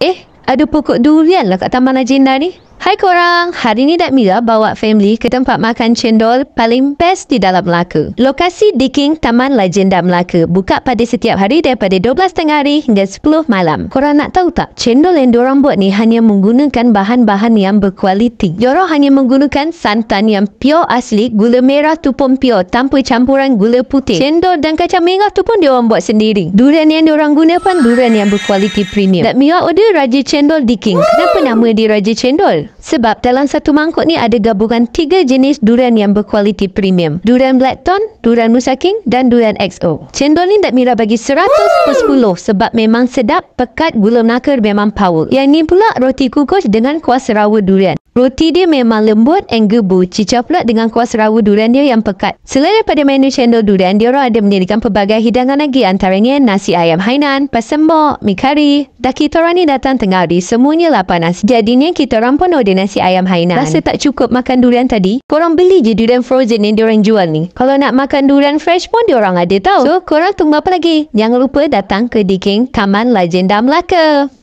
Eh, ada pokok durian lah kat Taman Agenda ni. Hai korang, hari ni Dad Mira bawa family ke tempat makan cendol paling best di dalam Melaka. Lokasi di King Taman Legenda Melaka buka pada setiap hari daripada tengah hari hingga 10 malam. Korang nak tahu tak, cendol yang diorang buat ni hanya menggunakan bahan-bahan yang berkualiti. Diorang hanya menggunakan santan yang pure asli, gula merah tu pun pure tanpa campuran gula putih. Cendol dan kacang merah tu pun diorang buat sendiri. Durian yang diorang guna pun durian yang berkualiti premium. Dad Mira order Raja Cendol di King. Kenapa nama dia Raja Cendol? Sebab dalam satu mangkuk ni ada gabungan tiga jenis durian yang berkualiti premium. Durian black Blackton, Durian Musa King dan Durian XO. Cendol ni Dat Mira bagi 100 per 10 sebab memang sedap, pekat, gula melaka memang power. Yang ni pula roti kukus dengan kuah serawa durian. Roti dia memang lembut and gebu. Cicah pula dengan kuah serawu durian dia yang pekat. Selain daripada menu cendol durian, dia orang ada menyediakan pelbagai hidangan lagi antaranya nasi ayam Hainan, pasemok, mi kari. Dah kita orang ni datang tengah hari, semuanya lah panas. Jadinya kita orang pun order nasi ayam Hainan. Rasa tak cukup makan durian tadi? Korang beli je durian frozen yang diorang jual ni. Kalau nak makan durian fresh pun diorang ada tau. So, korang tunggu apa lagi? Jangan lupa datang ke Diking Kaman Legenda Melaka.